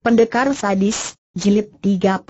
Pendekar Sadis, Jilid 35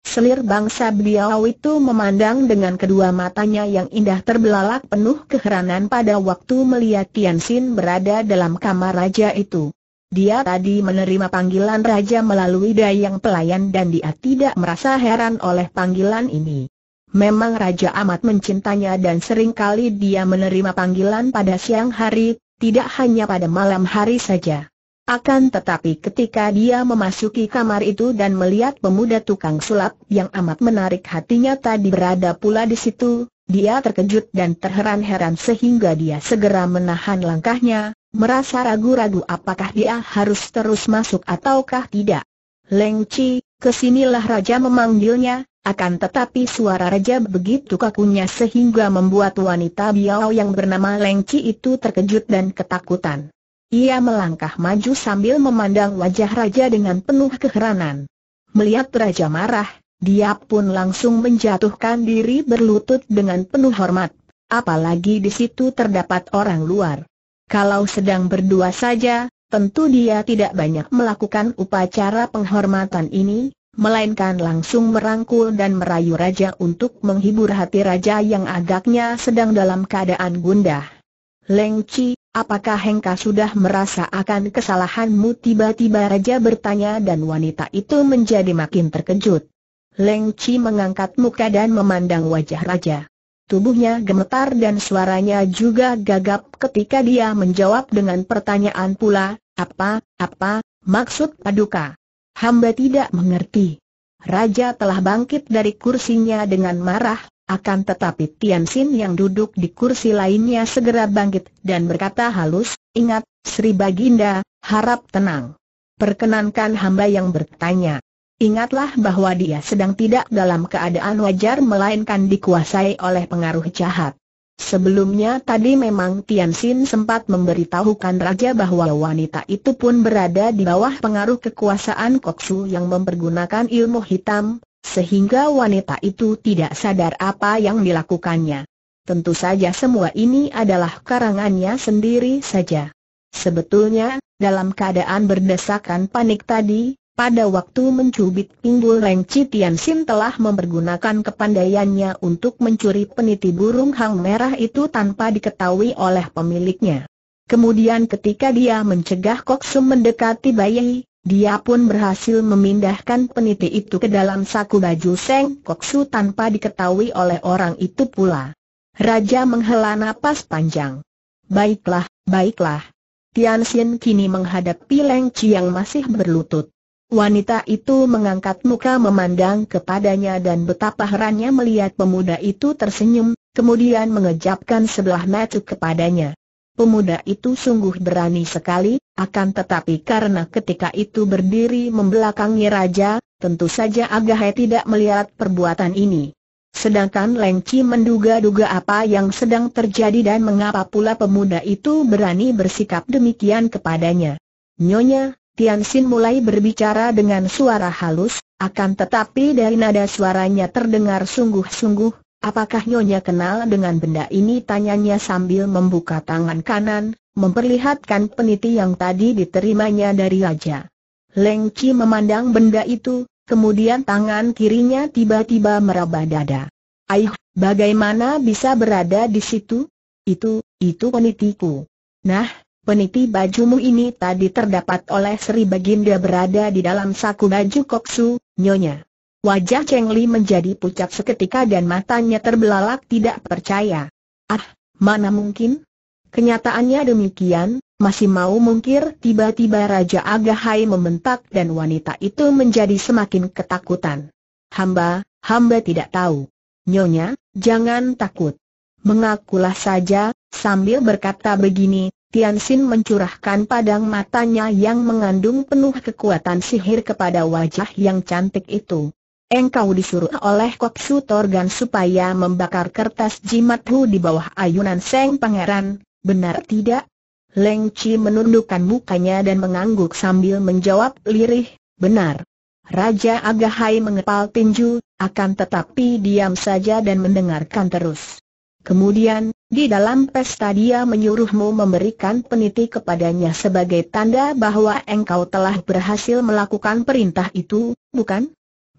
Selir bangsa beliau itu memandang dengan kedua matanya yang indah terbelalak penuh keheranan pada waktu melihat Tian Xin berada dalam kamar raja itu. Dia tadi menerima panggilan raja melalui dayang pelayan dan dia tidak merasa heran oleh panggilan ini. Memang raja amat mencintanya dan sering kali dia menerima panggilan pada siang hari, tidak hanya pada malam hari saja. Akan tetapi ketika dia memasuki kamar itu dan melihat pemuda tukang sulap yang amat menarik hatinya tadi berada pula di situ, dia terkejut dan terheran-heran sehingga dia segera menahan langkahnya, merasa ragu-ragu apakah dia harus terus masuk ataukah tidak. Leng Chi, kesinilah Raja memanggilnya, akan tetapi suara Raja begitu kakunya sehingga membuat wanita Biao yang bernama Leng Chi itu terkejut dan ketakutan. Ia melangkah maju sambil memandang wajah raja dengan penuh keheranan. Melihat raja marah, dia pun langsung menjatuhkan diri berlutut dengan penuh hormat. Apalagi di situ terdapat orang luar. Kalau sedang berdua saja, tentu dia tidak banyak melakukan upacara penghormatan ini, melainkan langsung merangkul dan merayu raja untuk menghibur hati raja yang agaknya sedang dalam keadaan gundah. Leng Chi, Apakah Hengka sudah merasa akan kesalahanmu tiba-tiba raja bertanya dan wanita itu menjadi makin terkejut. Leng Chi mengangkat muka dan memandang wajah raja. Tubuhnya gemetar dan suaranya juga gagap ketika dia menjawab dengan pertanyaan pula, apa, apa, maksud paduka? Hamba tidak mengerti. Raja telah bangkit dari kursinya dengan marah, akan tetapi Tian Xin yang duduk di kursi lainnya segera bangkit dan berkata halus, ingat, Sri Baginda, harap tenang. Perkenankan hamba yang bertanya. Ingatlah bahwa dia sedang tidak dalam keadaan wajar melainkan dikuasai oleh pengaruh jahat. Sebelumnya tadi memang Tian Xin sempat memberitahukan Raja bahwa wanita itu pun berada di bawah pengaruh kekuasaan Koksu yang mempergunakan ilmu hitam, sehingga wanita itu tidak sadar apa yang dilakukannya. Tentu saja semua ini adalah karangannya sendiri saja. Sebetulnya, dalam keadaan berdesakan panik tadi, pada waktu mencubit pinggul Leng Citian Sin telah mempergunakan kepandaiannya untuk mencuri peniti burung hang merah itu tanpa diketahui oleh pemiliknya. Kemudian ketika dia mencegah Kok Sum mendekati bayi, dia pun berhasil memindahkan peniti itu ke dalam saku baju Seng Koksu tanpa diketahui oleh orang itu pula. Raja menghela napas panjang. Baiklah, baiklah. Tian Xin kini menghadapi Leng Chi yang masih berlutut. Wanita itu mengangkat muka memandang kepadanya dan betapa herannya melihat pemuda itu tersenyum, kemudian mengejapkan sebelah mata kepadanya. Pemuda itu sungguh berani sekali, akan tetapi karena ketika itu berdiri membelakangi raja, tentu saja Agahe tidak melihat perbuatan ini. Sedangkan Leng menduga-duga apa yang sedang terjadi dan mengapa pula pemuda itu berani bersikap demikian kepadanya. Nyonya, Tian Xin mulai berbicara dengan suara halus, akan tetapi dari nada suaranya terdengar sungguh-sungguh, Apakah Nyonya kenal dengan benda ini? Tanyanya sambil membuka tangan kanan, memperlihatkan peniti yang tadi diterimanya dari raja. Leng Chi memandang benda itu, kemudian tangan kirinya tiba-tiba meraba dada. Aih, bagaimana bisa berada di situ? Itu, itu penitiku. Nah, peniti bajumu ini tadi terdapat oleh Sri Baginda berada di dalam saku baju koksu, Nyonya. Wajah Cheng Li menjadi pucat seketika dan matanya terbelalak tidak percaya. Ah, mana mungkin? Kenyataannya demikian, masih mau mungkir tiba-tiba Raja Agahai membentak dan wanita itu menjadi semakin ketakutan. Hamba, hamba tidak tahu. Nyonya, jangan takut. Mengakulah saja, sambil berkata begini, Tian Xin mencurahkan padang matanya yang mengandung penuh kekuatan sihir kepada wajah yang cantik itu. Engkau disuruh oleh Kopsu Torgan supaya membakar kertas jimat Hu di bawah ayunan Seng Pangeran, benar tidak? Leng Chi menundukkan mukanya dan mengangguk sambil menjawab lirih, benar. Raja Agahai mengepal tinju, akan tetapi diam saja dan mendengarkan terus. Kemudian, di dalam pesta dia menyuruhmu memberikan peniti kepadanya sebagai tanda bahwa engkau telah berhasil melakukan perintah itu, bukan?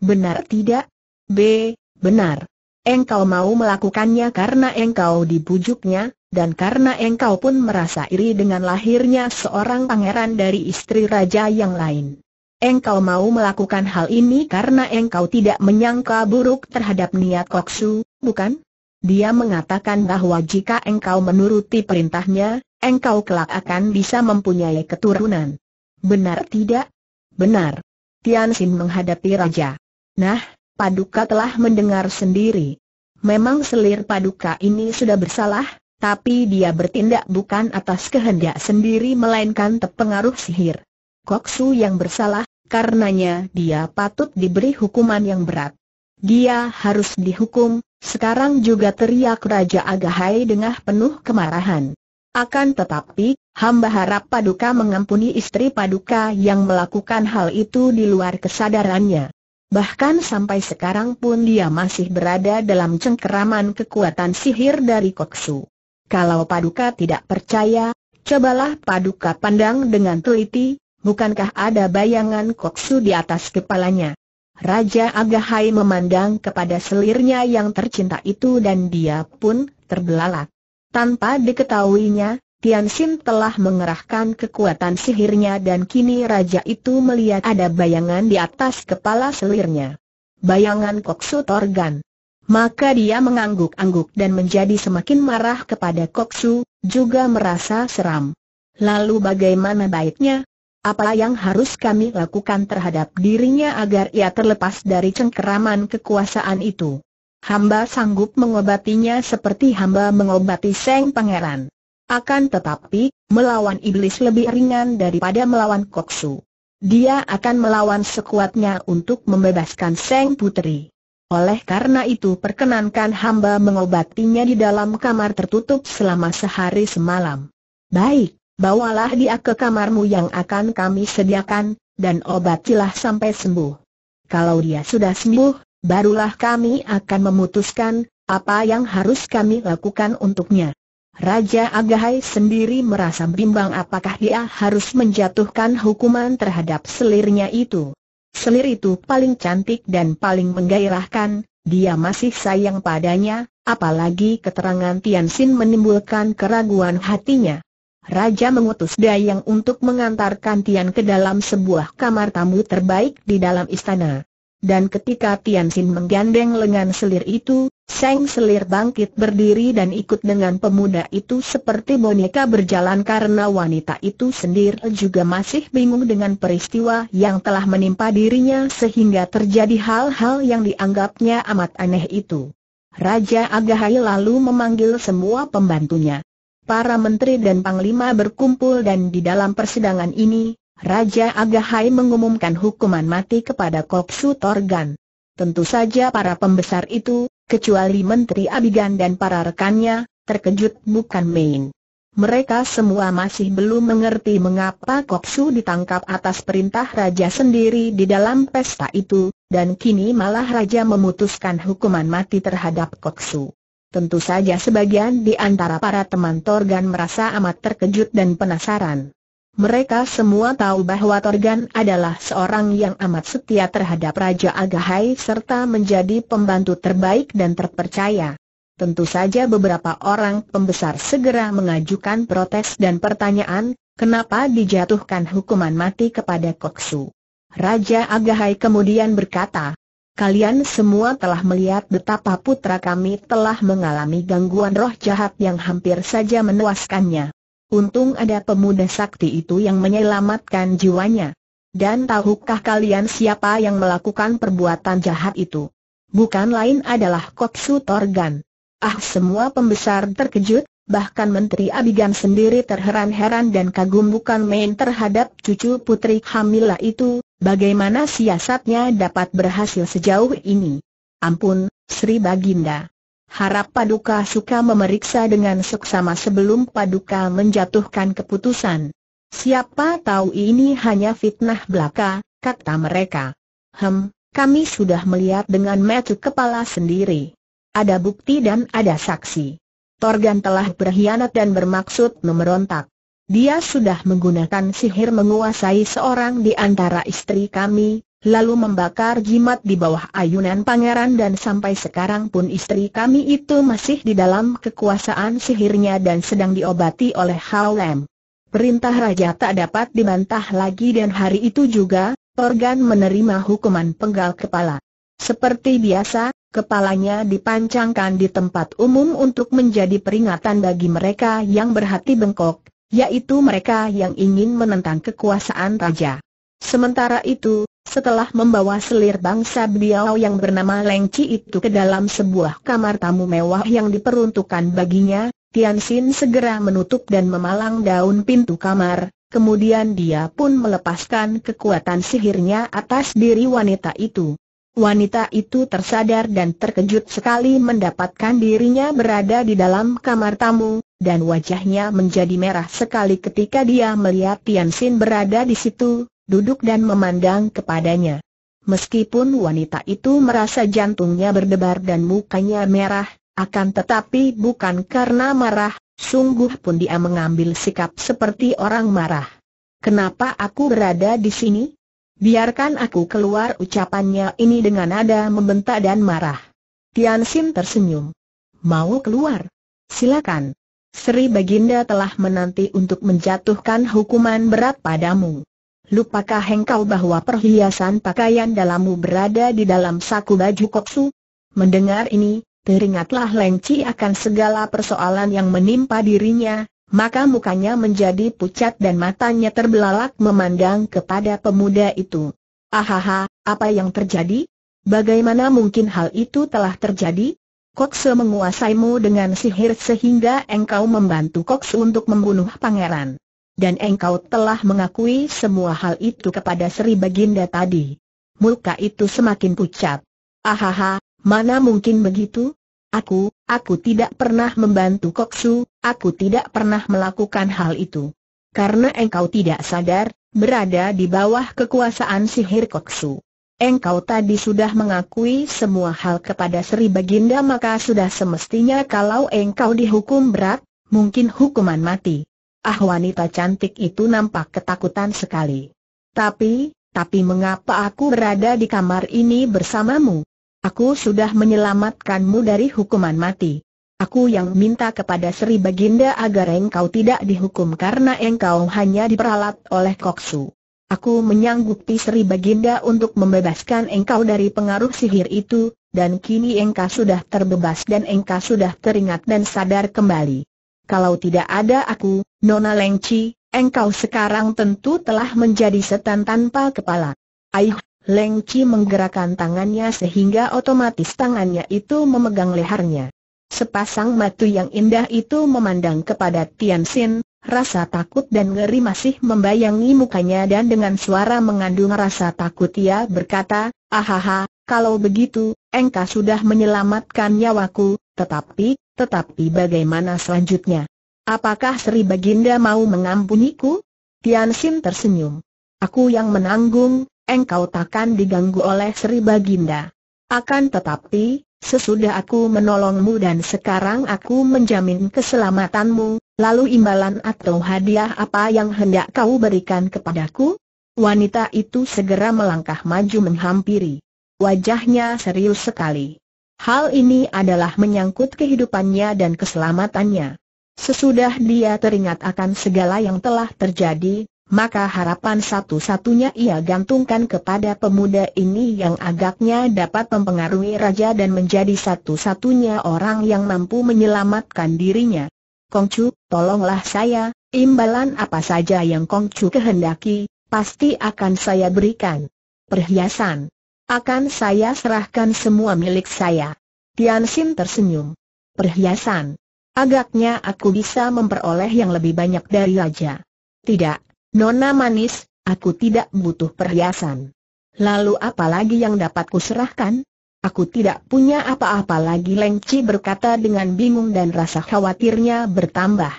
Benar tidak? B. Benar. Engkau mau melakukannya karena engkau dibujuknya, dan karena engkau pun merasa iri dengan lahirnya seorang pangeran dari istri raja yang lain. Engkau mau melakukan hal ini karena engkau tidak menyangka buruk terhadap niat Koksu, bukan? Dia mengatakan bahwa jika engkau menuruti perintahnya, engkau kelak akan bisa mempunyai keturunan. Benar tidak? Benar. Tian Xin menghadapi raja. Nah, Paduka telah mendengar sendiri. Memang selir Paduka ini sudah bersalah, tapi dia bertindak bukan atas kehendak sendiri melainkan terpengaruh sihir. Koksu yang bersalah, karenanya dia patut diberi hukuman yang berat. Dia harus dihukum, sekarang juga teriak Raja Agahai dengan penuh kemarahan. Akan tetapi, hamba harap Paduka mengampuni istri Paduka yang melakukan hal itu di luar kesadarannya. Bahkan sampai sekarang pun dia masih berada dalam cengkeraman kekuatan sihir dari Koksu. Kalau Paduka tidak percaya, cobalah Paduka pandang dengan teliti, bukankah ada bayangan Koksu di atas kepalanya? Raja Agahai memandang kepada selirnya yang tercinta itu dan dia pun terbelalak. Tanpa diketahuinya, Tian Xin telah mengerahkan kekuatan sihirnya dan kini raja itu melihat ada bayangan di atas kepala selirnya. Bayangan Koksu Torgan. Maka dia mengangguk-angguk dan menjadi semakin marah kepada Koksu, juga merasa seram. Lalu bagaimana baiknya? Apa yang harus kami lakukan terhadap dirinya agar ia terlepas dari cengkeraman kekuasaan itu? Hamba sanggup mengobatinya seperti hamba mengobati Seng Pangeran. Akan tetapi, melawan iblis lebih ringan daripada melawan koksu. Dia akan melawan sekuatnya untuk membebaskan Seng Putri. Oleh karena itu perkenankan hamba mengobatinya di dalam kamar tertutup selama sehari semalam. Baik, bawalah dia ke kamarmu yang akan kami sediakan, dan obatilah sampai sembuh. Kalau dia sudah sembuh, barulah kami akan memutuskan, apa yang harus kami lakukan untuknya. Raja Agahai sendiri merasa bimbang apakah dia harus menjatuhkan hukuman terhadap selirnya itu. Selir itu paling cantik dan paling menggairahkan, dia masih sayang padanya, apalagi keterangan Tian Xin menimbulkan keraguan hatinya. Raja mengutus Dayang untuk mengantarkan Tian ke dalam sebuah kamar tamu terbaik di dalam istana dan ketika Tian Xin menggandeng lengan selir itu, Seng selir bangkit berdiri dan ikut dengan pemuda itu seperti boneka berjalan karena wanita itu sendiri juga masih bingung dengan peristiwa yang telah menimpa dirinya sehingga terjadi hal-hal yang dianggapnya amat aneh itu. Raja Agahai lalu memanggil semua pembantunya. Para menteri dan panglima berkumpul dan di dalam persidangan ini, Raja Agahai mengumumkan hukuman mati kepada Koksu Torgan. Tentu saja para pembesar itu, kecuali Menteri Abigan dan para rekannya, terkejut bukan main. Mereka semua masih belum mengerti mengapa Koksu ditangkap atas perintah raja sendiri di dalam pesta itu, dan kini malah raja memutuskan hukuman mati terhadap Koksu. Tentu saja sebagian di antara para teman Torgan merasa amat terkejut dan penasaran. Mereka semua tahu bahwa Torgan adalah seorang yang amat setia terhadap Raja Agahai serta menjadi pembantu terbaik dan terpercaya. Tentu saja beberapa orang pembesar segera mengajukan protes dan pertanyaan, kenapa dijatuhkan hukuman mati kepada Koksu. Raja Agahai kemudian berkata, Kalian semua telah melihat betapa putra kami telah mengalami gangguan roh jahat yang hampir saja menewaskannya. Untung ada pemuda sakti itu yang menyelamatkan jiwanya. Dan tahukah kalian siapa yang melakukan perbuatan jahat itu? Bukan lain adalah Kotsu Torgan. Ah semua pembesar terkejut, bahkan Menteri Abigan sendiri terheran-heran dan kagum bukan main terhadap cucu putri Hamila itu, bagaimana siasatnya dapat berhasil sejauh ini. Ampun, Sri Baginda harap Paduka suka memeriksa dengan seksama sebelum Paduka menjatuhkan keputusan. Siapa tahu ini hanya fitnah belaka, kata mereka. Hem, kami sudah melihat dengan metu kepala sendiri. Ada bukti dan ada saksi. Torgan telah berkhianat dan bermaksud memberontak. Dia sudah menggunakan sihir menguasai seorang di antara istri kami, lalu membakar jimat di bawah ayunan pangeran dan sampai sekarang pun istri kami itu masih di dalam kekuasaan sihirnya dan sedang diobati oleh Hao Perintah raja tak dapat dibantah lagi dan hari itu juga, Torgan menerima hukuman penggal kepala. Seperti biasa, kepalanya dipancangkan di tempat umum untuk menjadi peringatan bagi mereka yang berhati bengkok, yaitu mereka yang ingin menentang kekuasaan raja. Sementara itu, setelah membawa selir bangsa beliau yang bernama Leng itu ke dalam sebuah kamar tamu mewah yang diperuntukkan baginya, Tian Xin segera menutup dan memalang daun pintu kamar, kemudian dia pun melepaskan kekuatan sihirnya atas diri wanita itu. Wanita itu tersadar dan terkejut sekali mendapatkan dirinya berada di dalam kamar tamu, dan wajahnya menjadi merah sekali ketika dia melihat Tian Xin berada di situ, duduk dan memandang kepadanya. Meskipun wanita itu merasa jantungnya berdebar dan mukanya merah, akan tetapi bukan karena marah, sungguh pun dia mengambil sikap seperti orang marah. Kenapa aku berada di sini? Biarkan aku keluar ucapannya ini dengan nada membentak dan marah. Tian Xin tersenyum. Mau keluar? Silakan. Sri Baginda telah menanti untuk menjatuhkan hukuman berat padamu. Lupakah engkau bahwa perhiasan pakaian dalammu berada di dalam saku baju koksu? Mendengar ini, teringatlah Lengci akan segala persoalan yang menimpa dirinya, maka mukanya menjadi pucat dan matanya terbelalak memandang kepada pemuda itu. Ahaha, apa yang terjadi? Bagaimana mungkin hal itu telah terjadi? Kokse menguasaimu dengan sihir sehingga engkau membantu Kokse untuk membunuh pangeran. Dan engkau telah mengakui semua hal itu kepada Sri Baginda tadi. Muka itu semakin pucat. Ahaha, mana mungkin begitu? Aku, aku tidak pernah membantu Koksu, aku tidak pernah melakukan hal itu. Karena engkau tidak sadar, berada di bawah kekuasaan sihir Koksu. Engkau tadi sudah mengakui semua hal kepada Sri Baginda maka sudah semestinya kalau engkau dihukum berat, mungkin hukuman mati. Ah wanita cantik itu nampak ketakutan sekali. Tapi, tapi mengapa aku berada di kamar ini bersamamu? Aku sudah menyelamatkanmu dari hukuman mati. Aku yang minta kepada Sri Baginda agar engkau tidak dihukum karena engkau hanya diperalat oleh koksu. Aku menyanggupi Sri Baginda untuk membebaskan engkau dari pengaruh sihir itu, dan kini engkau sudah terbebas dan engkau sudah teringat dan sadar kembali. Kalau tidak ada aku, Nona Lengci, engkau sekarang tentu telah menjadi setan tanpa kepala. Aih, Lengci menggerakkan tangannya sehingga otomatis tangannya itu memegang lehernya. Sepasang matu yang indah itu memandang kepada Tian Xin, Rasa takut dan ngeri masih membayangi mukanya dan dengan suara mengandung rasa takut ia berkata, Ahaha, kalau begitu, engkau sudah menyelamatkan nyawaku, tetapi, tetapi bagaimana selanjutnya? Apakah Sri Baginda mau mengampuniku? Tian Sim tersenyum. Aku yang menanggung, engkau takkan diganggu oleh Sri Baginda. Akan tetapi, sesudah aku menolongmu dan sekarang aku menjamin keselamatanmu, Lalu imbalan atau hadiah apa yang hendak kau berikan kepadaku? Wanita itu segera melangkah maju menghampiri. Wajahnya serius sekali. Hal ini adalah menyangkut kehidupannya dan keselamatannya. Sesudah dia teringat akan segala yang telah terjadi, maka harapan satu-satunya ia gantungkan kepada pemuda ini yang agaknya dapat mempengaruhi raja dan menjadi satu-satunya orang yang mampu menyelamatkan dirinya. Kongcu, tolonglah saya, imbalan apa saja yang Kongcu kehendaki, pasti akan saya berikan. Perhiasan. Akan saya serahkan semua milik saya. Tian Xin tersenyum. Perhiasan. Agaknya aku bisa memperoleh yang lebih banyak dari raja. Tidak, Nona Manis, aku tidak butuh perhiasan. Lalu apalagi yang dapat kuserahkan? Aku tidak punya apa-apa lagi Leng Chi berkata dengan bingung dan rasa khawatirnya bertambah.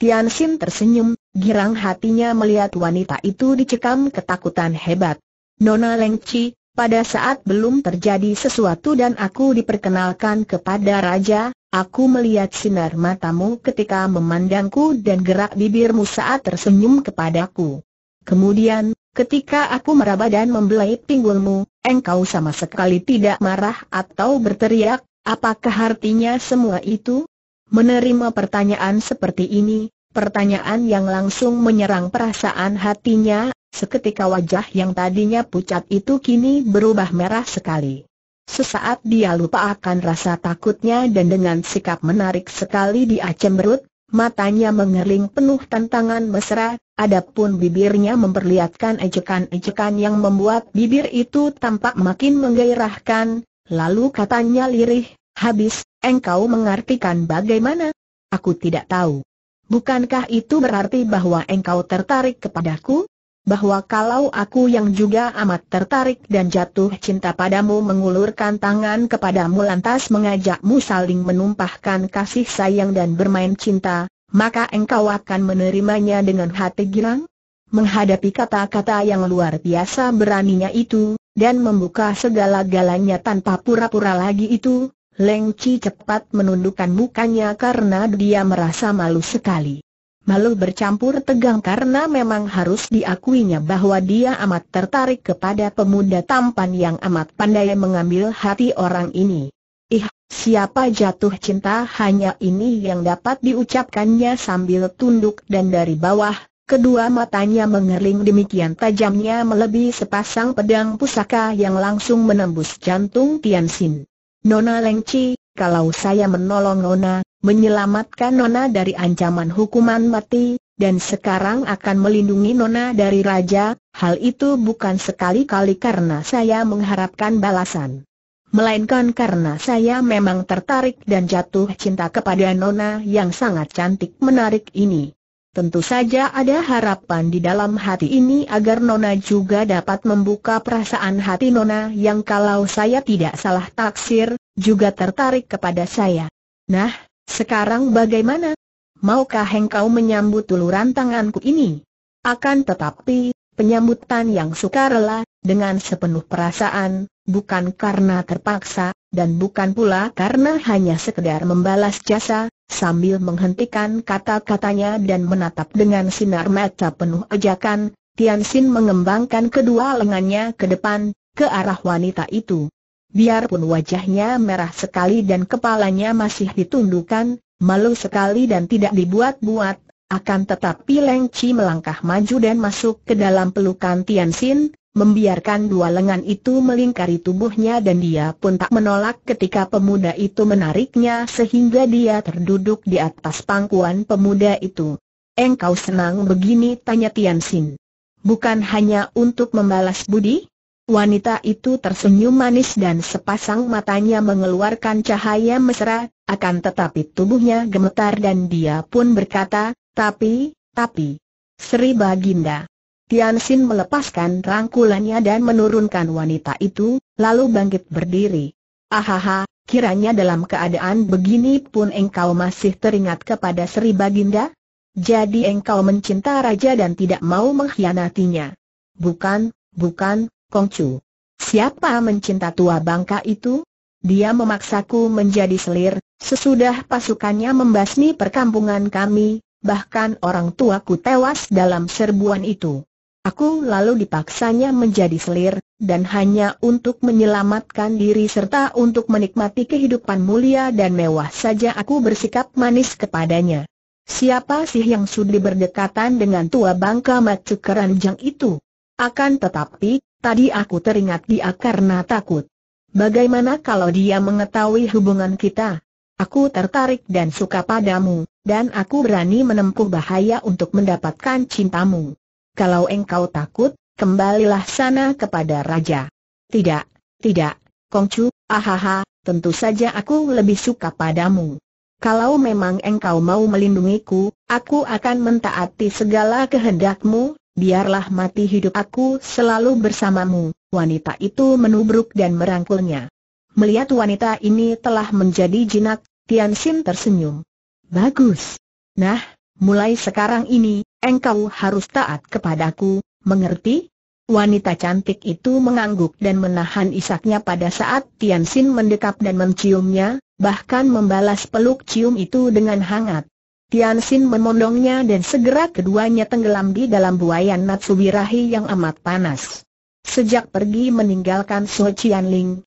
Tian Xin tersenyum, girang hatinya melihat wanita itu dicekam ketakutan hebat. Nona Leng Chi, pada saat belum terjadi sesuatu dan aku diperkenalkan kepada Raja, aku melihat sinar matamu ketika memandangku dan gerak bibirmu saat tersenyum kepadaku. Kemudian, Ketika aku meraba dan membelai pinggulmu, engkau sama sekali tidak marah atau berteriak, apakah artinya semua itu? Menerima pertanyaan seperti ini, pertanyaan yang langsung menyerang perasaan hatinya, seketika wajah yang tadinya pucat itu kini berubah merah sekali. Sesaat dia lupa akan rasa takutnya dan dengan sikap menarik sekali dia cemberut, matanya mengering penuh tantangan mesra, adapun bibirnya memperlihatkan ejekan-ejekan yang membuat bibir itu tampak makin menggairahkan, lalu katanya lirih, habis, engkau mengartikan bagaimana? Aku tidak tahu. Bukankah itu berarti bahwa engkau tertarik kepadaku? bahwa kalau aku yang juga amat tertarik dan jatuh cinta padamu mengulurkan tangan kepadamu lantas mengajakmu saling menumpahkan kasih sayang dan bermain cinta, maka engkau akan menerimanya dengan hati girang? Menghadapi kata-kata yang luar biasa beraninya itu, dan membuka segala-galanya tanpa pura-pura lagi itu, Leng Chi cepat menundukkan mukanya karena dia merasa malu sekali malu bercampur tegang karena memang harus diakuinya bahwa dia amat tertarik kepada pemuda tampan yang amat pandai mengambil hati orang ini. Ih, siapa jatuh cinta hanya ini yang dapat diucapkannya sambil tunduk dan dari bawah, kedua matanya mengering demikian tajamnya melebihi sepasang pedang pusaka yang langsung menembus jantung Tian Xin. Nona Lengci, kalau saya menolong Nona, menyelamatkan Nona dari ancaman hukuman mati, dan sekarang akan melindungi Nona dari Raja, hal itu bukan sekali-kali karena saya mengharapkan balasan. Melainkan karena saya memang tertarik dan jatuh cinta kepada Nona yang sangat cantik menarik ini. Tentu saja ada harapan di dalam hati ini agar Nona juga dapat membuka perasaan hati Nona yang kalau saya tidak salah taksir, juga tertarik kepada saya. Nah, sekarang bagaimana? Maukah engkau menyambut uluran tanganku ini? Akan tetapi, penyambutan yang sukarela, dengan sepenuh perasaan, bukan karena terpaksa, dan bukan pula karena hanya sekedar membalas jasa, sambil menghentikan kata-katanya dan menatap dengan sinar mata penuh ajakan, Tian Xin mengembangkan kedua lengannya ke depan, ke arah wanita itu. Biarpun wajahnya merah sekali dan kepalanya masih ditundukkan, malu sekali dan tidak dibuat-buat, akan tetapi Leng Chi melangkah maju dan masuk ke dalam pelukan Tian Xin, membiarkan dua lengan itu melingkari tubuhnya dan dia pun tak menolak ketika pemuda itu menariknya sehingga dia terduduk di atas pangkuan pemuda itu. Engkau senang begini? tanya Tian Xin. Bukan hanya untuk membalas budi? Wanita itu tersenyum manis dan sepasang matanya mengeluarkan cahaya mesra, akan tetapi tubuhnya gemetar dan dia pun berkata, tapi, tapi, Sri Baginda. Tian melepaskan rangkulannya dan menurunkan wanita itu, lalu bangkit berdiri. Ahaha, kiranya dalam keadaan begini pun engkau masih teringat kepada Sri Baginda? Jadi engkau mencinta raja dan tidak mau mengkhianatinya? Bukan, bukan, Kongcu. Siapa mencinta tua bangka itu? Dia memaksaku menjadi selir, sesudah pasukannya membasmi perkampungan kami, bahkan orang tuaku tewas dalam serbuan itu. Aku lalu dipaksanya menjadi selir, dan hanya untuk menyelamatkan diri serta untuk menikmati kehidupan mulia dan mewah saja aku bersikap manis kepadanya. Siapa sih yang sudi berdekatan dengan tua bangka macu keranjang itu? Akan tetapi, Tadi aku teringat dia karena takut. Bagaimana kalau dia mengetahui hubungan kita? Aku tertarik dan suka padamu, dan aku berani menempuh bahaya untuk mendapatkan cintamu. Kalau engkau takut, kembalilah sana kepada raja. Tidak, tidak, Kongcu, ahaha, tentu saja aku lebih suka padamu. Kalau memang engkau mau melindungiku, aku akan mentaati segala kehendakmu, biarlah mati hidup aku selalu bersamamu. Wanita itu menubruk dan merangkulnya. Melihat wanita ini telah menjadi jinak, Tian Xin tersenyum. Bagus. Nah, mulai sekarang ini, engkau harus taat kepadaku, mengerti? Wanita cantik itu mengangguk dan menahan isaknya pada saat Tian Xin mendekap dan menciumnya, bahkan membalas peluk cium itu dengan hangat. Tian Xin memondongnya dan segera keduanya tenggelam di dalam buayan Natsubirahi yang amat panas. Sejak pergi meninggalkan Suo Chian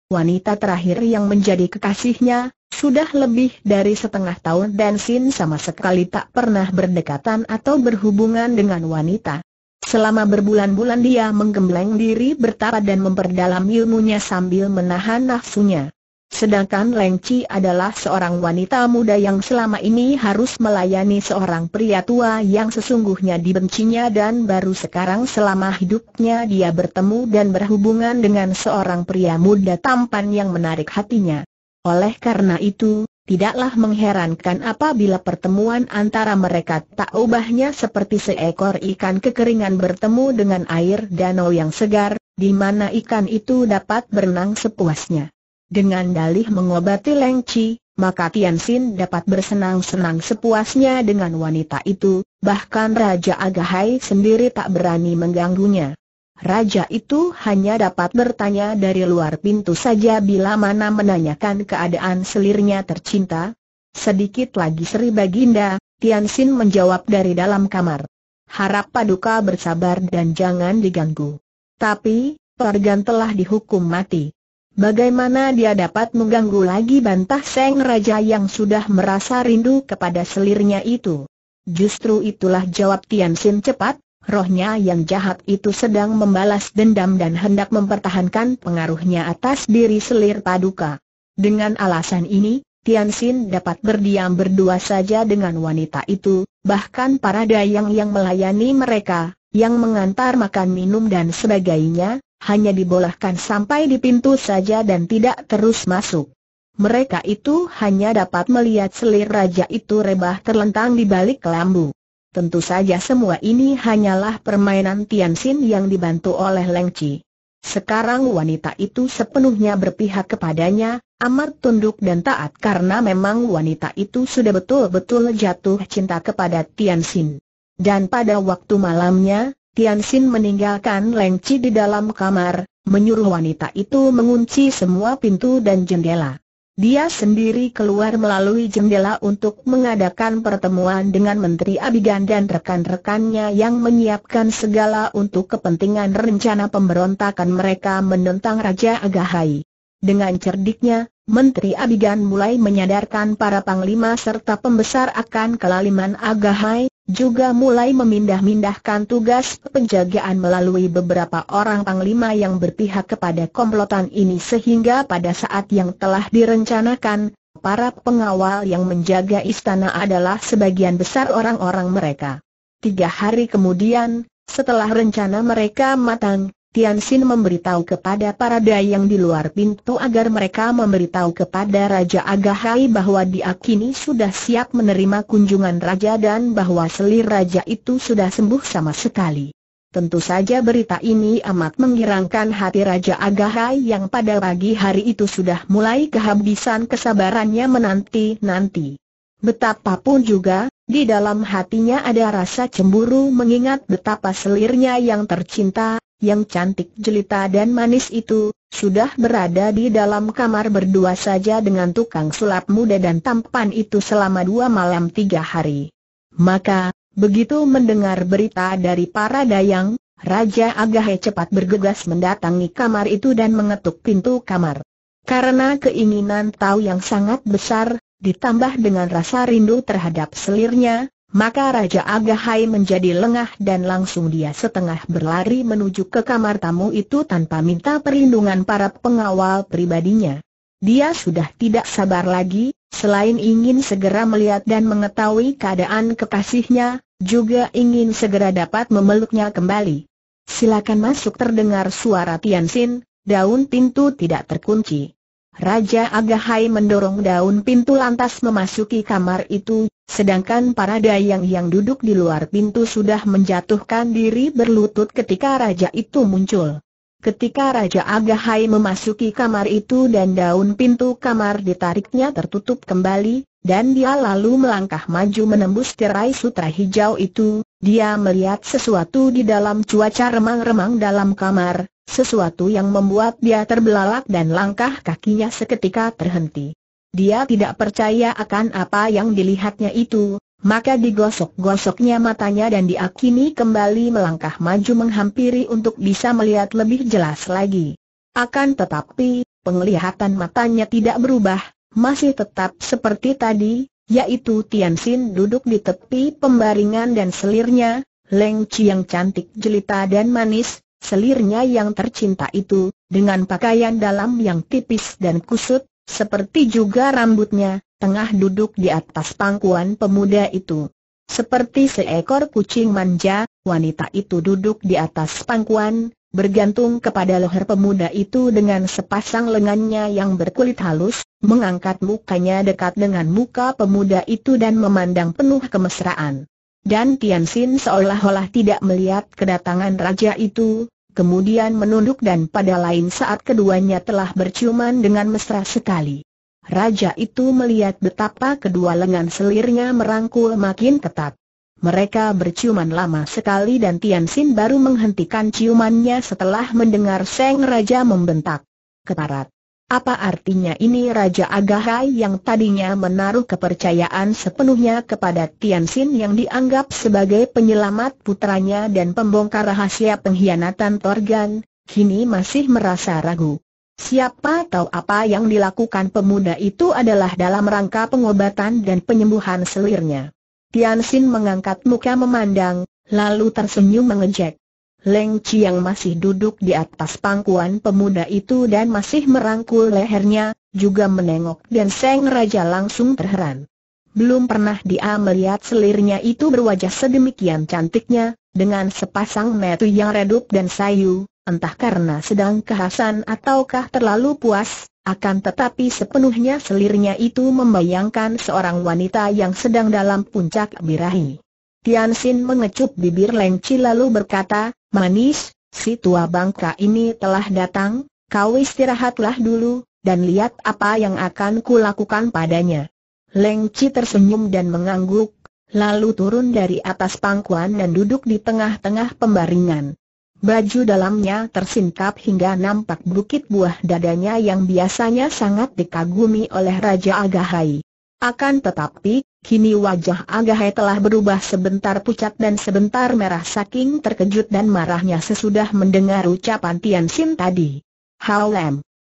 wanita terakhir yang menjadi kekasihnya, sudah lebih dari setengah tahun dan Xin sama sekali tak pernah berdekatan atau berhubungan dengan wanita. Selama berbulan-bulan dia menggembleng diri bertapa dan memperdalam ilmunya sambil menahan nafsunya. Sedangkan Leng Chi adalah seorang wanita muda yang selama ini harus melayani seorang pria tua yang sesungguhnya dibencinya dan baru sekarang selama hidupnya dia bertemu dan berhubungan dengan seorang pria muda tampan yang menarik hatinya. Oleh karena itu, tidaklah mengherankan apabila pertemuan antara mereka tak ubahnya seperti seekor ikan kekeringan bertemu dengan air danau yang segar, di mana ikan itu dapat berenang sepuasnya. Dengan dalih mengobati Leng Chi, maka Tian Xin dapat bersenang-senang sepuasnya dengan wanita itu, bahkan Raja Agahai sendiri tak berani mengganggunya. Raja itu hanya dapat bertanya dari luar pintu saja bila mana menanyakan keadaan selirnya tercinta. Sedikit lagi Sri Baginda, Tian Xin menjawab dari dalam kamar. Harap Paduka bersabar dan jangan diganggu. Tapi, Pergan telah dihukum mati. Bagaimana dia dapat mengganggu lagi bantah Seng Raja yang sudah merasa rindu kepada selirnya itu? Justru itulah jawab Tian Xin cepat, rohnya yang jahat itu sedang membalas dendam dan hendak mempertahankan pengaruhnya atas diri selir paduka. Dengan alasan ini, Tian Xin dapat berdiam berdua saja dengan wanita itu, bahkan para dayang yang melayani mereka, yang mengantar makan minum dan sebagainya, hanya dibolehkan sampai di pintu saja dan tidak terus masuk. Mereka itu hanya dapat melihat selir raja itu rebah terlentang di balik kelambu. Tentu saja semua ini hanyalah permainan Tianxin yang dibantu oleh Leng Chi. Sekarang wanita itu sepenuhnya berpihak kepadanya, amat tunduk dan taat karena memang wanita itu sudah betul-betul jatuh cinta kepada Tianxin. Dan pada waktu malamnya, Tianxin meninggalkan Lengci di dalam kamar, menyuruh wanita itu mengunci semua pintu dan jendela. Dia sendiri keluar melalui jendela untuk mengadakan pertemuan dengan Menteri Abigan dan rekan-rekannya yang menyiapkan segala untuk kepentingan rencana pemberontakan mereka menentang Raja Agahai. Dengan cerdiknya, Menteri Abigan mulai menyadarkan para panglima serta pembesar akan kelaliman Agahai, juga mulai memindah-mindahkan tugas penjagaan melalui beberapa orang panglima yang berpihak kepada komplotan ini sehingga pada saat yang telah direncanakan, para pengawal yang menjaga istana adalah sebagian besar orang-orang mereka. Tiga hari kemudian, setelah rencana mereka matang, Tian Xin memberitahu kepada para dayang di luar pintu agar mereka memberitahu kepada Raja Agahai bahwa dia kini sudah siap menerima kunjungan Raja dan bahwa selir Raja itu sudah sembuh sama sekali. Tentu saja berita ini amat mengirangkan hati Raja Agahai yang pada pagi hari itu sudah mulai kehabisan kesabarannya menanti-nanti. Betapapun juga, di dalam hatinya ada rasa cemburu mengingat betapa selirnya yang tercinta, yang cantik jelita dan manis itu, sudah berada di dalam kamar berdua saja dengan tukang sulap muda dan tampan itu selama dua malam tiga hari. Maka, begitu mendengar berita dari para dayang, Raja Agahe cepat bergegas mendatangi kamar itu dan mengetuk pintu kamar. Karena keinginan tahu yang sangat besar, ditambah dengan rasa rindu terhadap selirnya, maka Raja Agahai menjadi lengah dan langsung dia setengah berlari menuju ke kamar tamu itu tanpa minta perlindungan para pengawal pribadinya. Dia sudah tidak sabar lagi, selain ingin segera melihat dan mengetahui keadaan kekasihnya, juga ingin segera dapat memeluknya kembali. Silakan masuk terdengar suara Tiansin, daun pintu tidak terkunci. Raja Agahai mendorong daun pintu lantas memasuki kamar itu, sedangkan para dayang yang duduk di luar pintu sudah menjatuhkan diri berlutut ketika raja itu muncul. Ketika Raja Agahai memasuki kamar itu dan daun pintu kamar ditariknya tertutup kembali, dan dia lalu melangkah maju menembus tirai sutra hijau itu, dia melihat sesuatu di dalam cuaca remang-remang dalam kamar, sesuatu yang membuat dia terbelalak dan langkah kakinya seketika terhenti. Dia tidak percaya akan apa yang dilihatnya itu, maka digosok-gosoknya matanya dan diakini kembali melangkah maju menghampiri untuk bisa melihat lebih jelas lagi. Akan tetapi, penglihatan matanya tidak berubah, masih tetap seperti tadi, yaitu Tian Xin duduk di tepi pembaringan dan selirnya, Leng Chi yang cantik jelita dan manis, selirnya yang tercinta itu, dengan pakaian dalam yang tipis dan kusut, seperti juga rambutnya, tengah duduk di atas pangkuan pemuda itu. Seperti seekor kucing manja, wanita itu duduk di atas pangkuan, bergantung kepada leher pemuda itu dengan sepasang lengannya yang berkulit halus, mengangkat mukanya dekat dengan muka pemuda itu dan memandang penuh kemesraan. Dan Tian Xin seolah-olah tidak melihat kedatangan raja itu, kemudian menunduk dan pada lain saat keduanya telah berciuman dengan mesra sekali. Raja itu melihat betapa kedua lengan selirnya merangkul makin ketat. Mereka berciuman lama sekali dan Tian Xin baru menghentikan ciumannya setelah mendengar Seng Raja membentak. Ketarat. Apa artinya ini Raja Agahai yang tadinya menaruh kepercayaan sepenuhnya kepada Tian Xin yang dianggap sebagai penyelamat putranya dan pembongkar rahasia pengkhianatan Torgan, kini masih merasa ragu. Siapa tahu apa yang dilakukan pemuda itu adalah dalam rangka pengobatan dan penyembuhan selirnya. Tian Xin mengangkat muka memandang, lalu tersenyum mengejek. Leng yang masih duduk di atas pangkuan pemuda itu dan masih merangkul lehernya, juga menengok dan Seng Raja langsung terheran. Belum pernah dia melihat selirnya itu berwajah sedemikian cantiknya, dengan sepasang metu yang redup dan sayu, entah karena sedang kehasan ataukah terlalu puas, akan tetapi sepenuhnya selirnya itu membayangkan seorang wanita yang sedang dalam puncak birahi. Tian Xin mengecup bibir Leng Chi lalu berkata, Manis, si tua bangka ini telah datang, kau istirahatlah dulu, dan lihat apa yang akan kulakukan padanya. Leng Chi tersenyum dan mengangguk, lalu turun dari atas pangkuan dan duduk di tengah-tengah pembaringan. Baju dalamnya tersingkap hingga nampak bukit buah dadanya yang biasanya sangat dikagumi oleh Raja Agahai. Akan tetapi, kini wajah Agahai telah berubah sebentar pucat dan sebentar merah saking terkejut dan marahnya sesudah mendengar ucapan Tian Sin tadi. Hao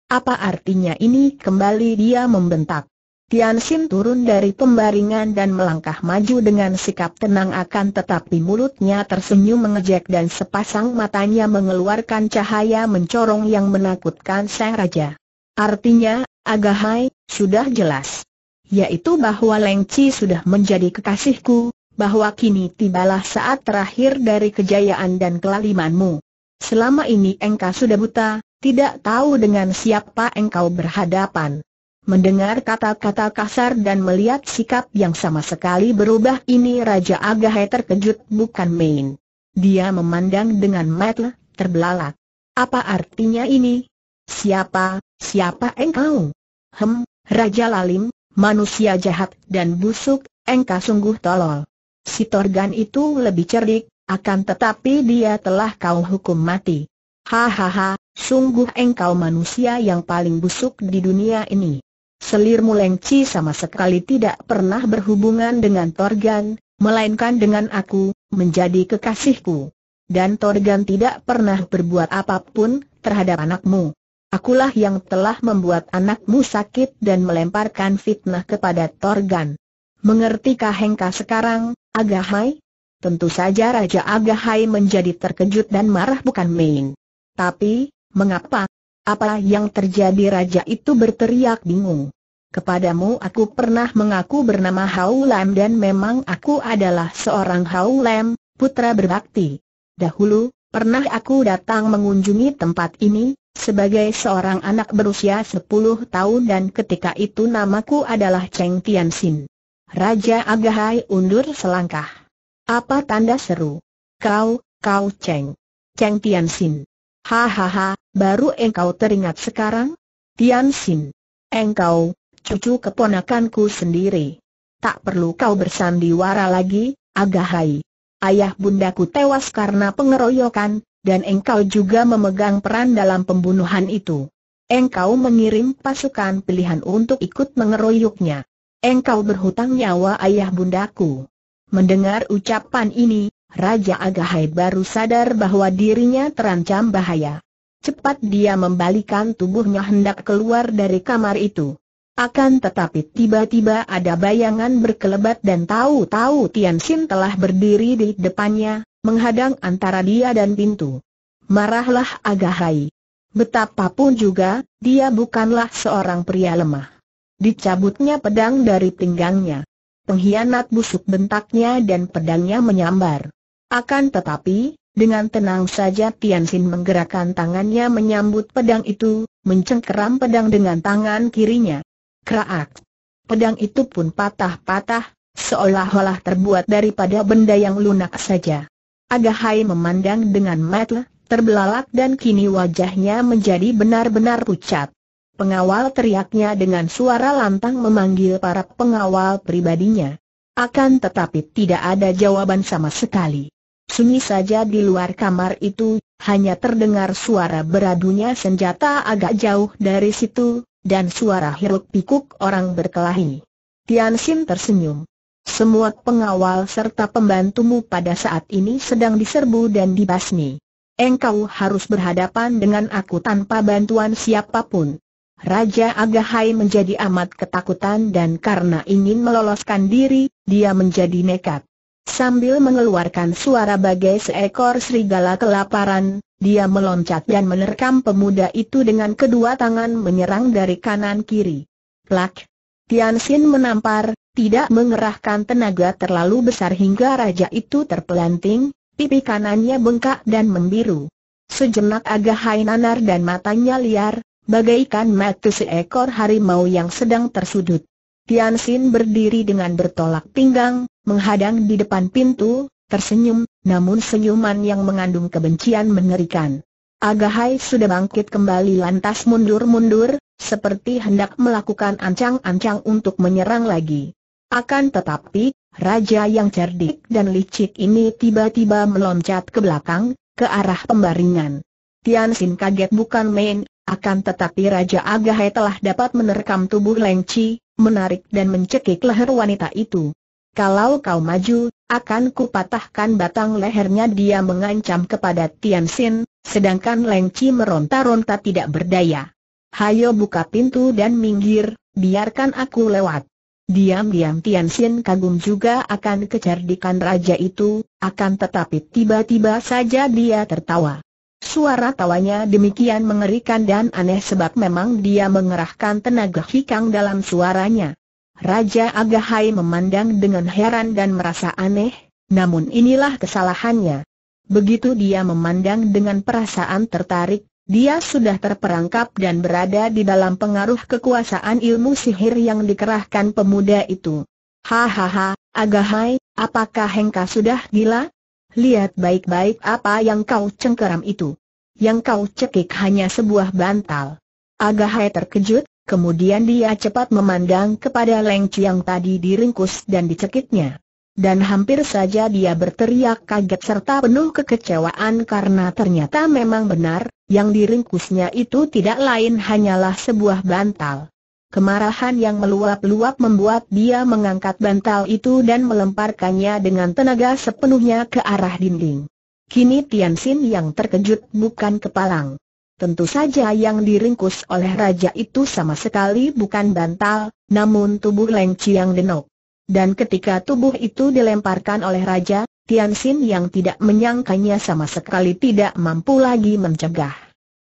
Apa artinya ini? Kembali dia membentak. Tian Sin turun dari pembaringan dan melangkah maju dengan sikap tenang akan tetapi mulutnya tersenyum mengejek dan sepasang matanya mengeluarkan cahaya mencorong yang menakutkan sang raja. Artinya, Agahai, sudah jelas yaitu bahwa Leng Chi sudah menjadi kekasihku, bahwa kini tibalah saat terakhir dari kejayaan dan kelalimanmu. Selama ini engkau sudah buta, tidak tahu dengan siapa engkau berhadapan. Mendengar kata-kata kasar dan melihat sikap yang sama sekali berubah ini Raja Agahe terkejut bukan main. Dia memandang dengan mata terbelalak. Apa artinya ini? Siapa, siapa engkau? Hem, Raja Lalim, Manusia jahat dan busuk, engkau sungguh tolol. Si Torgan itu lebih cerdik, akan tetapi dia telah kau hukum mati. Hahaha, sungguh engkau manusia yang paling busuk di dunia ini. Selir Mulengci sama sekali tidak pernah berhubungan dengan Torgan, melainkan dengan aku, menjadi kekasihku. Dan Torgan tidak pernah berbuat apapun terhadap anakmu. Akulah yang telah membuat anakmu sakit dan melemparkan fitnah kepada Torgan. Mengertikah Hengka sekarang, Agahai? Tentu saja Raja Agahai menjadi terkejut dan marah bukan main. Tapi, mengapa? Apa yang terjadi Raja itu berteriak bingung. Kepadamu aku pernah mengaku bernama Haulam dan memang aku adalah seorang Haulam, putra berbakti. Dahulu, Pernah aku datang mengunjungi tempat ini, sebagai seorang anak berusia 10 tahun dan ketika itu namaku adalah Cheng Tianxin. Raja Agahai undur selangkah. Apa tanda seru? Kau, kau Cheng. Cheng Tianxin. Hahaha, baru engkau teringat sekarang? Tianxin. Engkau, cucu keponakanku sendiri. Tak perlu kau bersandiwara lagi, Agahai ayah bundaku tewas karena pengeroyokan, dan engkau juga memegang peran dalam pembunuhan itu. Engkau mengirim pasukan pilihan untuk ikut mengeroyoknya. Engkau berhutang nyawa ayah bundaku. Mendengar ucapan ini, Raja Agahai baru sadar bahwa dirinya terancam bahaya. Cepat dia membalikan tubuhnya hendak keluar dari kamar itu. Akan tetapi tiba-tiba ada bayangan berkelebat dan tahu-tahu Tian Xin telah berdiri di depannya, menghadang antara dia dan pintu. Marahlah Agahai. Betapapun juga, dia bukanlah seorang pria lemah. Dicabutnya pedang dari pinggangnya. Pengkhianat busuk bentaknya dan pedangnya menyambar. Akan tetapi, dengan tenang saja Tian Xin menggerakkan tangannya menyambut pedang itu, mencengkeram pedang dengan tangan kirinya. Kraak. Pedang itu pun patah-patah, seolah-olah terbuat daripada benda yang lunak saja. Agahai memandang dengan mata terbelalak dan kini wajahnya menjadi benar-benar pucat. Pengawal teriaknya dengan suara lantang memanggil para pengawal pribadinya. Akan tetapi tidak ada jawaban sama sekali. Sunyi saja di luar kamar itu, hanya terdengar suara beradunya senjata agak jauh dari situ, dan suara hiruk pikuk orang berkelahi. Tian Xin tersenyum. Semua pengawal serta pembantumu pada saat ini sedang diserbu dan dibasmi. Engkau harus berhadapan dengan aku tanpa bantuan siapapun. Raja Agahai menjadi amat ketakutan dan karena ingin meloloskan diri, dia menjadi nekat. Sambil mengeluarkan suara bagai seekor serigala kelaparan, dia meloncat dan menerkam pemuda itu dengan kedua tangan menyerang dari kanan kiri. Plak! Tian Xin menampar, tidak mengerahkan tenaga terlalu besar hingga raja itu terpelanting, pipi kanannya bengkak dan membiru. Sejenak agak hainanar dan matanya liar, bagaikan mati seekor harimau yang sedang tersudut. Tianxin berdiri dengan bertolak pinggang, menghadang di depan pintu, tersenyum, namun senyuman yang mengandung kebencian mengerikan. Agahai sudah bangkit kembali lantas mundur-mundur, seperti hendak melakukan ancang-ancang untuk menyerang lagi. Akan tetapi, raja yang cerdik dan licik ini tiba-tiba meloncat ke belakang, ke arah pembaringan. Tian Xin kaget bukan main, akan tetapi Raja Agahai telah dapat menerkam tubuh Leng Chi, menarik dan mencekik leher wanita itu. Kalau kau maju, akan kupatahkan batang lehernya dia mengancam kepada Tian Xin, sedangkan Leng Chi meronta-ronta tidak berdaya. Hayo buka pintu dan minggir, biarkan aku lewat. Diam-diam Tian Xin kagum juga akan kecerdikan raja itu, akan tetapi tiba-tiba saja dia tertawa. Suara tawanya demikian mengerikan dan aneh sebab memang dia mengerahkan tenaga hikang dalam suaranya. Raja Agahai memandang dengan heran dan merasa aneh, namun inilah kesalahannya. Begitu dia memandang dengan perasaan tertarik, dia sudah terperangkap dan berada di dalam pengaruh kekuasaan ilmu sihir yang dikerahkan pemuda itu. Hahaha, Agahai, apakah Hengka sudah gila? Lihat baik-baik apa yang kau cengkeram itu. Yang kau cekik hanya sebuah bantal. Agahai terkejut, Kemudian dia cepat memandang kepada Leng Chiang tadi diringkus dan dicekiknya. Dan hampir saja dia berteriak kaget serta penuh kekecewaan karena ternyata memang benar, yang diringkusnya itu tidak lain hanyalah sebuah bantal. Kemarahan yang meluap-luap membuat dia mengangkat bantal itu dan melemparkannya dengan tenaga sepenuhnya ke arah dinding. Kini Tian Xin yang terkejut bukan kepalang. Tentu saja yang diringkus oleh raja itu sama sekali bukan bantal, namun tubuh Leng Chiang Denok. Dan ketika tubuh itu dilemparkan oleh raja, Tian Xin yang tidak menyangkanya sama sekali tidak mampu lagi mencegah.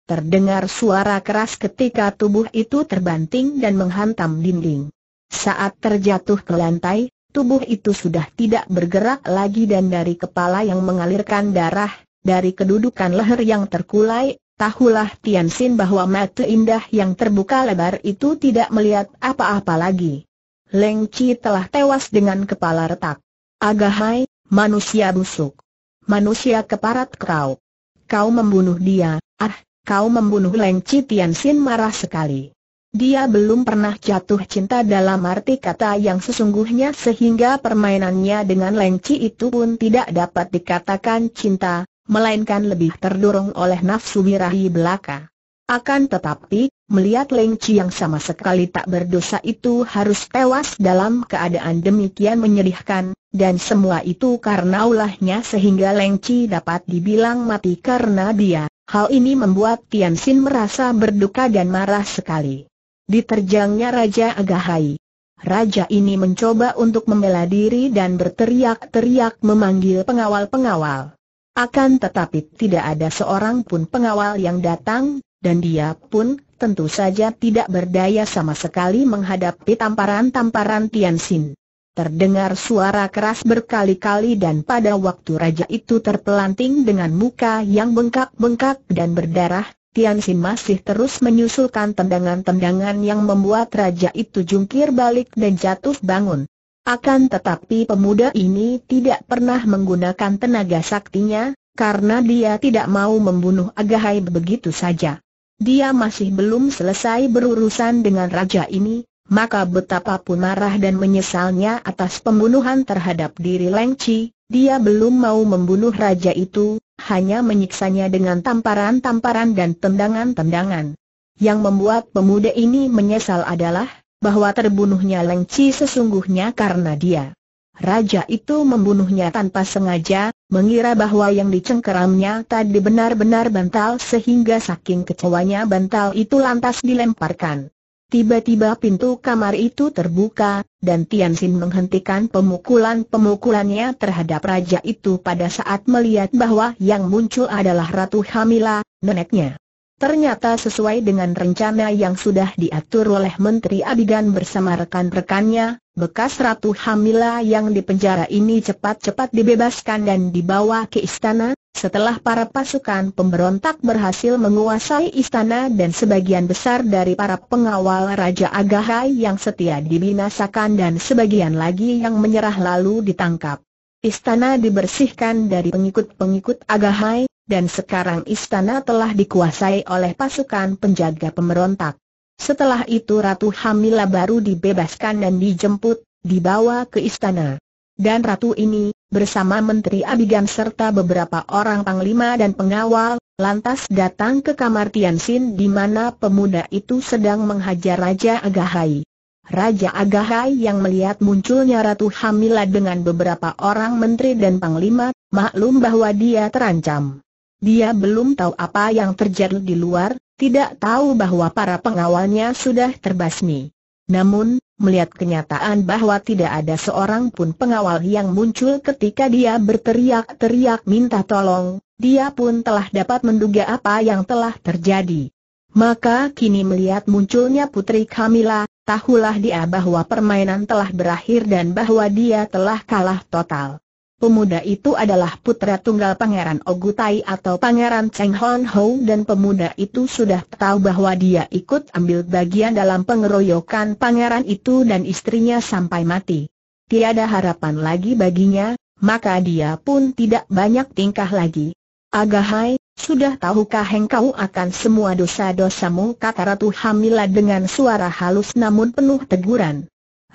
Terdengar suara keras ketika tubuh itu terbanting dan menghantam dinding. Saat terjatuh ke lantai, tubuh itu sudah tidak bergerak lagi dan dari kepala yang mengalirkan darah, dari kedudukan leher yang terkulai, Tahulah Tian Xin bahwa mata indah yang terbuka lebar itu tidak melihat apa-apa lagi. Leng Chi telah tewas dengan kepala retak. Agahai, manusia busuk. Manusia keparat kau. Kau membunuh dia, ah, kau membunuh Leng Chi Xin marah sekali. Dia belum pernah jatuh cinta dalam arti kata yang sesungguhnya sehingga permainannya dengan Leng Chi itu pun tidak dapat dikatakan cinta, melainkan lebih terdorong oleh nafsu birahi belaka. Akan tetapi, melihat Leng Chi yang sama sekali tak berdosa itu harus tewas dalam keadaan demikian menyedihkan, dan semua itu karena ulahnya sehingga Leng Chi dapat dibilang mati karena dia. Hal ini membuat Tian Xin merasa berduka dan marah sekali. Diterjangnya Raja Agahai. Raja ini mencoba untuk membela diri dan berteriak-teriak memanggil pengawal-pengawal. Akan tetapi tidak ada seorang pun pengawal yang datang, dan dia pun tentu saja tidak berdaya sama sekali menghadapi tamparan-tamparan Tian Terdengar suara keras berkali-kali dan pada waktu raja itu terpelanting dengan muka yang bengkak-bengkak dan berdarah, Tian masih terus menyusulkan tendangan-tendangan yang membuat raja itu jungkir balik dan jatuh bangun. Akan tetapi pemuda ini tidak pernah menggunakan tenaga saktinya, karena dia tidak mau membunuh Agahai begitu saja. Dia masih belum selesai berurusan dengan raja ini, maka betapapun marah dan menyesalnya atas pembunuhan terhadap diri Leng dia belum mau membunuh raja itu, hanya menyiksanya dengan tamparan-tamparan dan tendangan-tendangan. Yang membuat pemuda ini menyesal adalah, bahwa terbunuhnya Leng Chi sesungguhnya karena dia. Raja itu membunuhnya tanpa sengaja, mengira bahwa yang dicengkeramnya tadi benar-benar bantal sehingga saking kecewanya bantal itu lantas dilemparkan. Tiba-tiba pintu kamar itu terbuka, dan Tian Xin menghentikan pemukulan-pemukulannya terhadap raja itu pada saat melihat bahwa yang muncul adalah Ratu Hamila, neneknya. Ternyata sesuai dengan rencana yang sudah diatur oleh Menteri Abigan bersama rekan-rekannya, bekas Ratu Hamila yang dipenjara ini cepat-cepat dibebaskan dan dibawa ke istana, setelah para pasukan pemberontak berhasil menguasai istana dan sebagian besar dari para pengawal Raja Agahai yang setia dibinasakan dan sebagian lagi yang menyerah lalu ditangkap. Istana dibersihkan dari pengikut-pengikut Agahai, dan sekarang istana telah dikuasai oleh pasukan penjaga pemberontak. Setelah itu Ratu Hamila baru dibebaskan dan dijemput, dibawa ke istana. Dan Ratu ini, bersama Menteri Abigan serta beberapa orang panglima dan pengawal, lantas datang ke kamar Tianxin di mana pemuda itu sedang menghajar Raja Agahai. Raja Agahai yang melihat munculnya Ratu Hamila dengan beberapa orang menteri dan panglima, maklum bahwa dia terancam. Dia belum tahu apa yang terjadi di luar, tidak tahu bahwa para pengawalnya sudah terbasmi. Namun, melihat kenyataan bahwa tidak ada seorang pun pengawal yang muncul ketika dia berteriak-teriak minta tolong, dia pun telah dapat menduga apa yang telah terjadi. Maka kini melihat munculnya Putri Kamila, tahulah dia bahwa permainan telah berakhir dan bahwa dia telah kalah total. Pemuda itu adalah putra tunggal Pangeran Ogutai atau Pangeran Cheng Hon Ho dan pemuda itu sudah tahu bahwa dia ikut ambil bagian dalam pengeroyokan pangeran itu dan istrinya sampai mati. Tiada harapan lagi baginya, maka dia pun tidak banyak tingkah lagi. Agahai, sudah tahukah engkau akan semua dosa-dosamu kata Ratu Hamila dengan suara halus namun penuh teguran.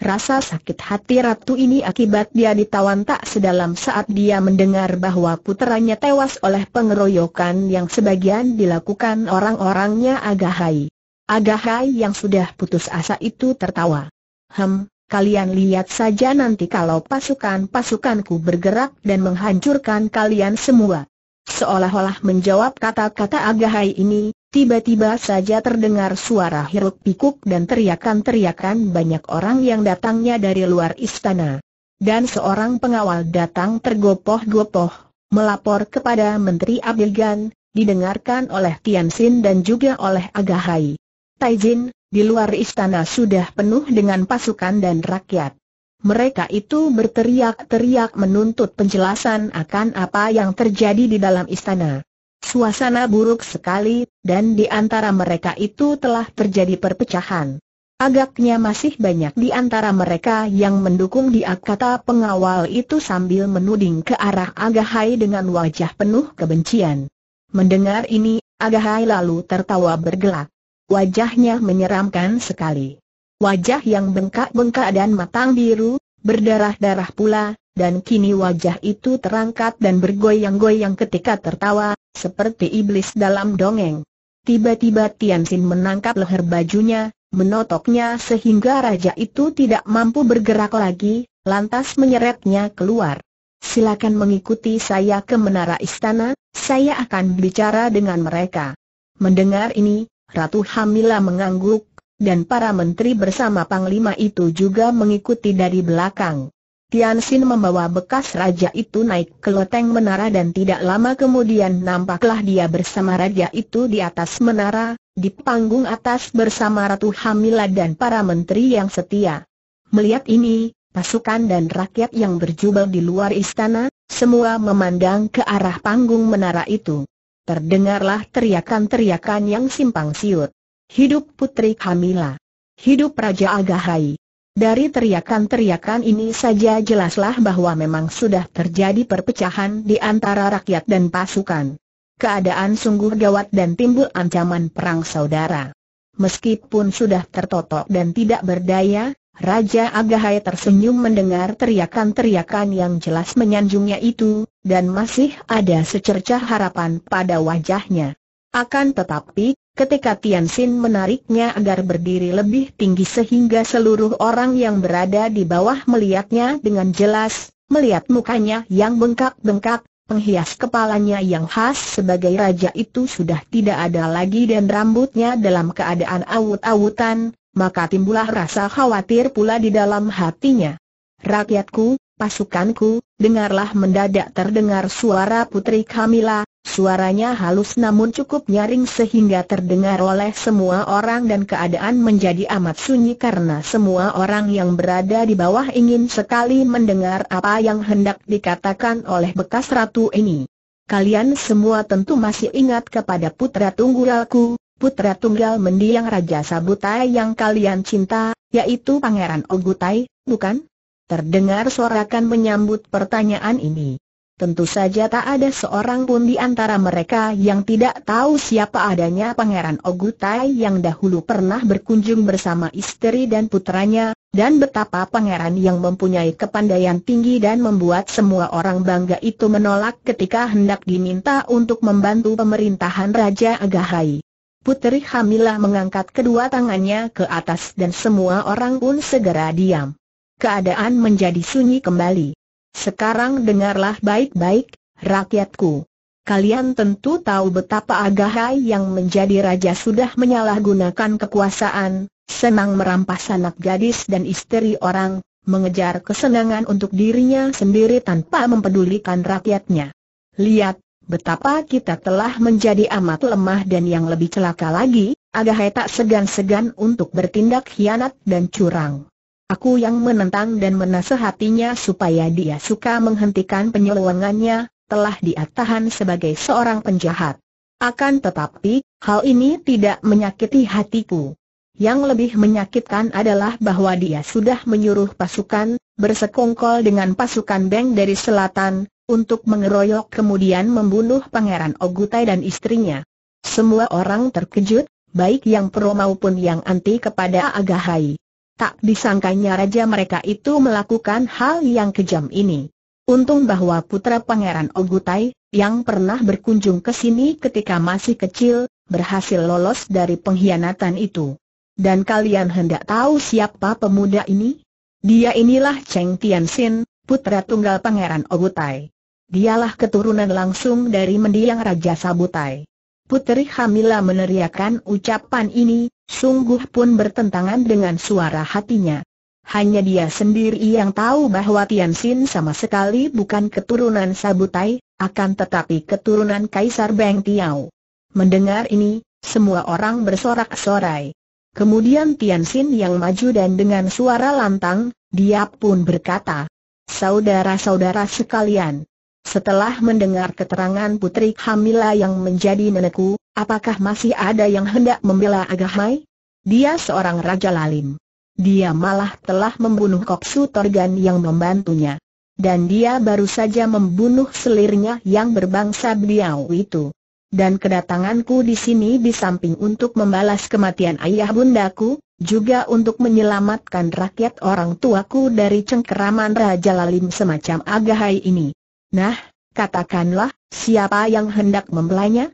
Rasa sakit hati ratu ini akibat dia ditawan tak sedalam saat dia mendengar bahwa puteranya tewas oleh pengeroyokan yang sebagian dilakukan orang-orangnya Agahai. Agahai yang sudah putus asa itu tertawa. Hem, kalian lihat saja nanti kalau pasukan-pasukanku bergerak dan menghancurkan kalian semua. Seolah-olah menjawab kata-kata Agahai ini, Tiba-tiba saja terdengar suara hiruk pikuk dan teriakan-teriakan banyak orang yang datangnya dari luar istana. Dan seorang pengawal datang tergopoh-gopoh, melapor kepada Menteri Abilgan. didengarkan oleh Tian Xin dan juga oleh Agahai. Taijin, di luar istana sudah penuh dengan pasukan dan rakyat. Mereka itu berteriak-teriak menuntut penjelasan akan apa yang terjadi di dalam istana. Suasana buruk sekali, dan di antara mereka itu telah terjadi perpecahan. Agaknya masih banyak di antara mereka yang mendukung dia kata pengawal itu sambil menuding ke arah Agahai dengan wajah penuh kebencian. Mendengar ini, Agahai lalu tertawa bergelak. Wajahnya menyeramkan sekali. Wajah yang bengkak-bengkak dan matang biru, berdarah-darah pula, dan kini wajah itu terangkat dan bergoyang-goyang ketika tertawa, seperti iblis dalam dongeng. Tiba-tiba Tianxin menangkap leher bajunya, menotoknya sehingga raja itu tidak mampu bergerak lagi, lantas menyeretnya keluar. Silakan mengikuti saya ke menara istana, saya akan bicara dengan mereka. Mendengar ini, Ratu Hamila mengangguk, dan para menteri bersama Panglima itu juga mengikuti dari belakang. Tian Xin membawa bekas raja itu naik ke loteng menara dan tidak lama kemudian nampaklah dia bersama raja itu di atas menara, di panggung atas bersama Ratu Hamila dan para menteri yang setia. Melihat ini, pasukan dan rakyat yang berjubel di luar istana, semua memandang ke arah panggung menara itu. Terdengarlah teriakan-teriakan yang simpang siur. Hidup Putri Hamila. Hidup Raja Agahai! Dari teriakan-teriakan ini saja jelaslah bahwa memang sudah terjadi perpecahan di antara rakyat dan pasukan. Keadaan sungguh gawat dan timbul ancaman perang saudara. Meskipun sudah tertotok dan tidak berdaya, Raja Agahai tersenyum mendengar teriakan-teriakan yang jelas menyanjungnya itu, dan masih ada secercah harapan pada wajahnya. Akan tetapi, ketika Xin menariknya agar berdiri lebih tinggi sehingga seluruh orang yang berada di bawah melihatnya dengan jelas, melihat mukanya yang bengkak-bengkak, penghias kepalanya yang khas sebagai raja itu sudah tidak ada lagi dan rambutnya dalam keadaan awut-awutan, maka timbullah rasa khawatir pula di dalam hatinya. Rakyatku, pasukanku, dengarlah mendadak terdengar suara putri Kamila, Suaranya halus namun cukup nyaring sehingga terdengar oleh semua orang dan keadaan menjadi amat sunyi karena semua orang yang berada di bawah ingin sekali mendengar apa yang hendak dikatakan oleh bekas ratu ini. Kalian semua tentu masih ingat kepada putra tunggalku, putra tunggal mendiang Raja Sabutai yang kalian cinta, yaitu Pangeran Ogutai, bukan? Terdengar sorakan menyambut pertanyaan ini. Tentu saja tak ada seorang pun di antara mereka yang tidak tahu siapa adanya Pangeran Ogutai yang dahulu pernah berkunjung bersama istri dan putranya, dan betapa pangeran yang mempunyai kepandaian tinggi dan membuat semua orang bangga itu menolak ketika hendak diminta untuk membantu pemerintahan Raja Agahai. Putri Hamilah mengangkat kedua tangannya ke atas dan semua orang pun segera diam. Keadaan menjadi sunyi kembali. Sekarang dengarlah baik-baik, rakyatku. Kalian tentu tahu betapa Agahai yang menjadi raja sudah menyalahgunakan kekuasaan, senang merampas anak gadis dan istri orang, mengejar kesenangan untuk dirinya sendiri tanpa mempedulikan rakyatnya. Lihat, betapa kita telah menjadi amat lemah dan yang lebih celaka lagi, Agahai tak segan-segan untuk bertindak hianat dan curang. Aku yang menentang dan menasehatinya supaya dia suka menghentikan penyelewengannya, telah dia sebagai seorang penjahat. Akan tetapi, hal ini tidak menyakiti hatiku. Yang lebih menyakitkan adalah bahwa dia sudah menyuruh pasukan, bersekongkol dengan pasukan Beng dari selatan, untuk mengeroyok kemudian membunuh Pangeran Ogutai dan istrinya. Semua orang terkejut, baik yang pro maupun yang anti kepada Agahai. Tak disangkanya raja mereka itu melakukan hal yang kejam ini. Untung bahwa putra pangeran Ogutai, yang pernah berkunjung ke sini ketika masih kecil, berhasil lolos dari pengkhianatan itu. Dan kalian hendak tahu siapa pemuda ini? Dia inilah Cheng Tianxin, putra tunggal pangeran Ogutai. Dialah keturunan langsung dari mendiang Raja Sabutai. Putri Hamila meneriakan ucapan ini, sungguh pun bertentangan dengan suara hatinya. Hanya dia sendiri yang tahu bahwa Tian Xin sama sekali bukan keturunan Sabutai, akan tetapi keturunan Kaisar Beng Tiao. Mendengar ini, semua orang bersorak-sorai. Kemudian Tian Xin yang maju dan dengan suara lantang, dia pun berkata, Saudara-saudara sekalian, setelah mendengar keterangan putri Hamila yang menjadi nenekku, Apakah masih ada yang hendak membela Agahai? Dia seorang raja lalim. Dia malah telah membunuh Koksu Torgan yang membantunya. Dan dia baru saja membunuh selirnya yang berbangsa beliau itu. Dan kedatanganku di sini di samping untuk membalas kematian ayah bundaku, juga untuk menyelamatkan rakyat orang tuaku dari cengkeraman Raja Lalim semacam Agahai ini. Nah, katakanlah, siapa yang hendak membelanya?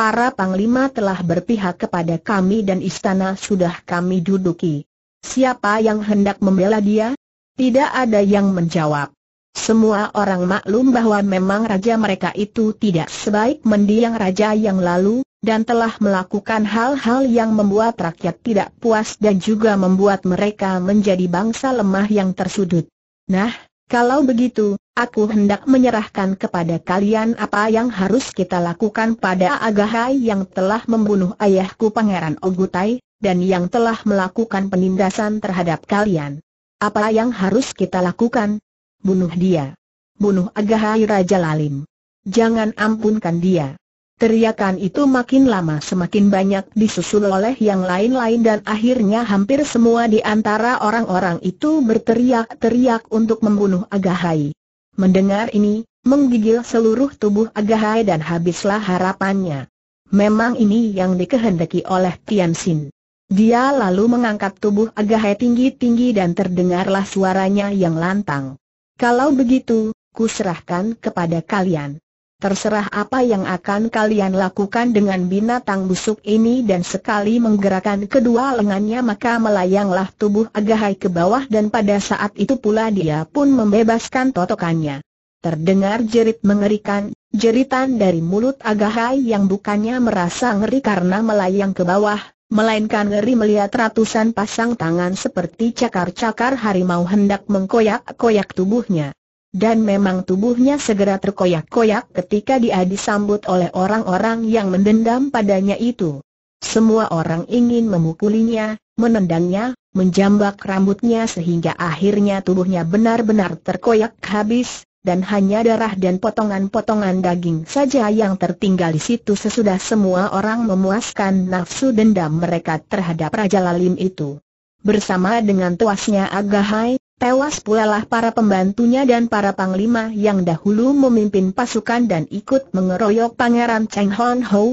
para panglima telah berpihak kepada kami dan istana sudah kami duduki. Siapa yang hendak membela dia? Tidak ada yang menjawab. Semua orang maklum bahwa memang raja mereka itu tidak sebaik mendiang raja yang lalu, dan telah melakukan hal-hal yang membuat rakyat tidak puas dan juga membuat mereka menjadi bangsa lemah yang tersudut. Nah, kalau begitu, aku hendak menyerahkan kepada kalian apa yang harus kita lakukan pada Agahai yang telah membunuh ayahku Pangeran Ogutai, dan yang telah melakukan penindasan terhadap kalian. Apa yang harus kita lakukan? Bunuh dia. Bunuh Agahai Raja Lalim. Jangan ampunkan dia. Teriakan itu makin lama semakin banyak disusul oleh yang lain-lain dan akhirnya hampir semua di antara orang-orang itu berteriak-teriak untuk membunuh Agahai. Mendengar ini, menggigil seluruh tubuh Agahai dan habislah harapannya. Memang ini yang dikehendaki oleh Tian Xin. Dia lalu mengangkat tubuh Agahai tinggi-tinggi dan terdengarlah suaranya yang lantang. Kalau begitu, kuserahkan kepada kalian. Terserah apa yang akan kalian lakukan dengan binatang busuk ini dan sekali menggerakkan kedua lengannya maka melayanglah tubuh Agahai ke bawah dan pada saat itu pula dia pun membebaskan totokannya. Terdengar jerit mengerikan, jeritan dari mulut Agahai yang bukannya merasa ngeri karena melayang ke bawah, melainkan ngeri melihat ratusan pasang tangan seperti cakar-cakar harimau hendak mengkoyak-koyak tubuhnya. Dan memang tubuhnya segera terkoyak-koyak ketika dia disambut oleh orang-orang yang mendendam padanya itu. Semua orang ingin memukulinya, menendangnya, menjambak rambutnya sehingga akhirnya tubuhnya benar-benar terkoyak habis, dan hanya darah dan potongan-potongan daging saja yang tertinggal di situ sesudah semua orang memuaskan nafsu dendam mereka terhadap Raja Lalim itu. Bersama dengan tuasnya Agahai, Tewas pulalah para pembantunya dan para panglima yang dahulu memimpin pasukan dan ikut mengeroyok Pangeran Cheng Hon Ho.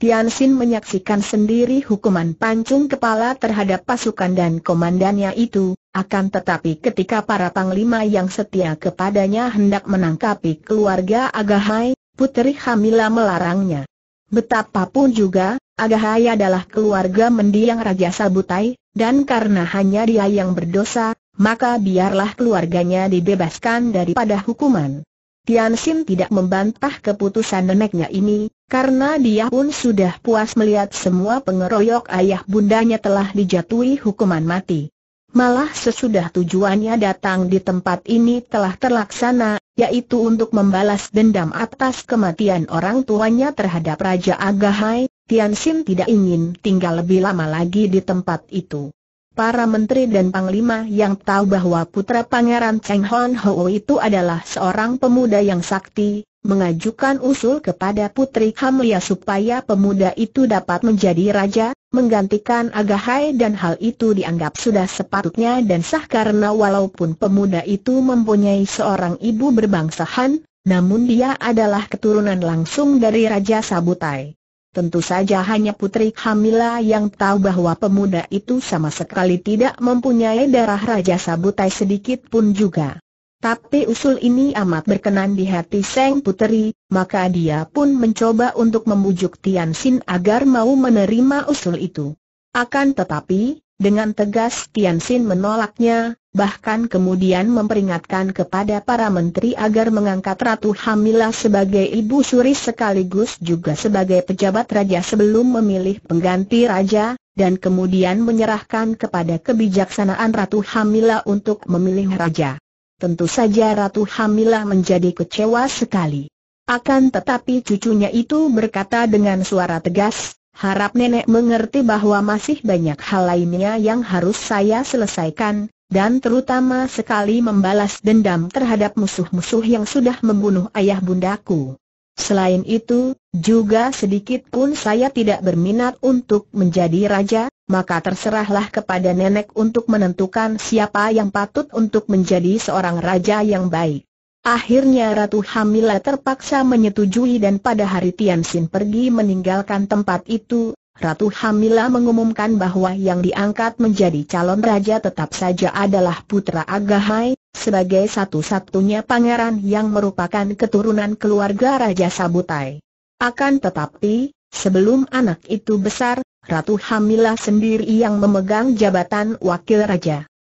Tian Xin menyaksikan sendiri hukuman pancung kepala terhadap pasukan dan komandannya itu, akan tetapi ketika para panglima yang setia kepadanya hendak menangkapi keluarga Agahai, Putri Hamila melarangnya. Betapapun juga, Agahai adalah keluarga mendiang Raja Sabutai, dan karena hanya dia yang berdosa, maka biarlah keluarganya dibebaskan daripada hukuman. Tian Xin tidak membantah keputusan neneknya ini, karena dia pun sudah puas melihat semua pengeroyok ayah bundanya telah dijatuhi hukuman mati. Malah sesudah tujuannya datang di tempat ini telah terlaksana, yaitu untuk membalas dendam atas kematian orang tuanya terhadap Raja Agahai, Tian Sim tidak ingin tinggal lebih lama lagi di tempat itu. Para menteri dan panglima yang tahu bahwa putra pangeran Cheng Hon Ho itu adalah seorang pemuda yang sakti, mengajukan usul kepada Putri Hamlia supaya pemuda itu dapat menjadi raja, menggantikan Agahai dan hal itu dianggap sudah sepatutnya dan sah karena walaupun pemuda itu mempunyai seorang ibu berbangsa Han, namun dia adalah keturunan langsung dari Raja Sabutai. Tentu saja hanya putri Hamila yang tahu bahwa pemuda itu sama sekali tidak mempunyai darah Raja Sabutai sedikit pun juga. Tapi usul ini amat berkenan di hati Seng Puteri, maka dia pun mencoba untuk membujuk Tian Xin agar mau menerima usul itu. Akan tetapi, dengan tegas Tian Xin menolaknya, bahkan kemudian memperingatkan kepada para menteri agar mengangkat Ratu Hamila sebagai ibu suri sekaligus juga sebagai pejabat raja sebelum memilih pengganti raja, dan kemudian menyerahkan kepada kebijaksanaan Ratu Hamila untuk memilih raja. Tentu saja Ratu Hamila menjadi kecewa sekali. Akan tetapi cucunya itu berkata dengan suara tegas, Harap nenek mengerti bahwa masih banyak hal lainnya yang harus saya selesaikan, dan terutama sekali membalas dendam terhadap musuh-musuh yang sudah membunuh ayah bundaku. Selain itu, juga sedikit pun saya tidak berminat untuk menjadi raja, maka terserahlah kepada nenek untuk menentukan siapa yang patut untuk menjadi seorang raja yang baik. Akhirnya Ratu Hamila terpaksa menyetujui dan pada hari Tianxin pergi meninggalkan tempat itu, Ratu Hamila mengumumkan bahwa yang diangkat menjadi calon raja tetap saja adalah putra Agahai, sebagai satu-satunya pangeran yang merupakan keturunan keluarga Raja Sabutai. Akan tetapi, sebelum anak itu besar, Ratu Hamila sendiri yang memegang jabatan wakil raja.